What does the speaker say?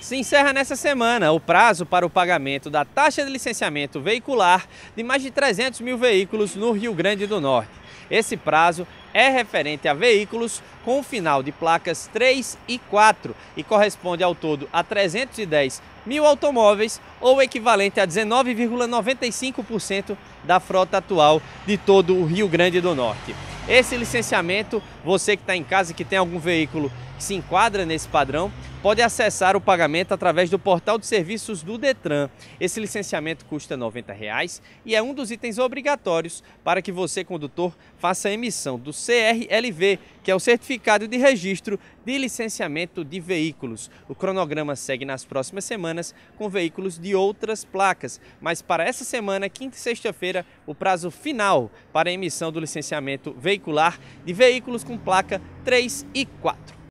Se encerra nessa semana o prazo para o pagamento da taxa de licenciamento veicular de mais de 300 mil veículos no Rio Grande do Norte. Esse prazo é referente a veículos com o final de placas 3 e 4 e corresponde ao todo a 310 mil automóveis ou equivalente a 19,95% da frota atual de todo o Rio Grande do Norte. Esse licenciamento, você que está em casa e que tem algum veículo que se enquadra nesse padrão, pode acessar o pagamento através do portal de serviços do Detran. Esse licenciamento custa R$ 90 e é um dos itens obrigatórios para que você, condutor, faça a emissão do CRLV, que é o Certificado de Registro de Licenciamento de Veículos. O cronograma segue nas próximas semanas com veículos de outras placas, mas para essa semana, quinta e sexta-feira, o prazo final para a emissão do licenciamento veicular de veículos com placa 3 e 4.